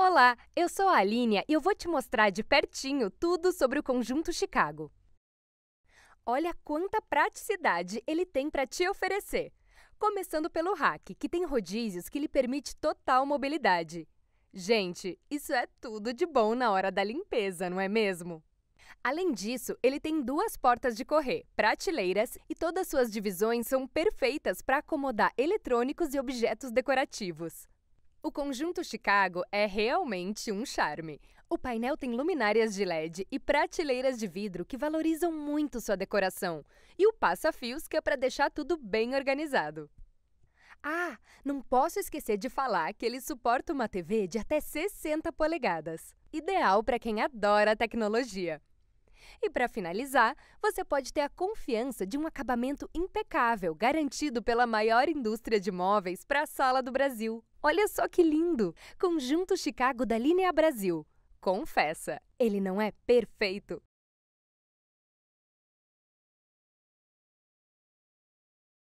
Olá, eu sou a Aline e eu vou te mostrar de pertinho tudo sobre o Conjunto Chicago. Olha quanta praticidade ele tem para te oferecer. Começando pelo rack, que tem rodízios que lhe permite total mobilidade. Gente, isso é tudo de bom na hora da limpeza, não é mesmo? Além disso, ele tem duas portas de correr, prateleiras e todas suas divisões são perfeitas para acomodar eletrônicos e objetos decorativos. O conjunto Chicago é realmente um charme. O painel tem luminárias de LED e prateleiras de vidro que valorizam muito sua decoração, e o passa-fios que é para deixar tudo bem organizado. Ah, não posso esquecer de falar que ele suporta uma TV de até 60 polegadas, ideal para quem adora tecnologia. E para finalizar, você pode ter a confiança de um acabamento impecável, garantido pela maior indústria de móveis para a sala do Brasil. Olha só que lindo! Conjunto Chicago da Linea Brasil. Confessa, ele não é perfeito,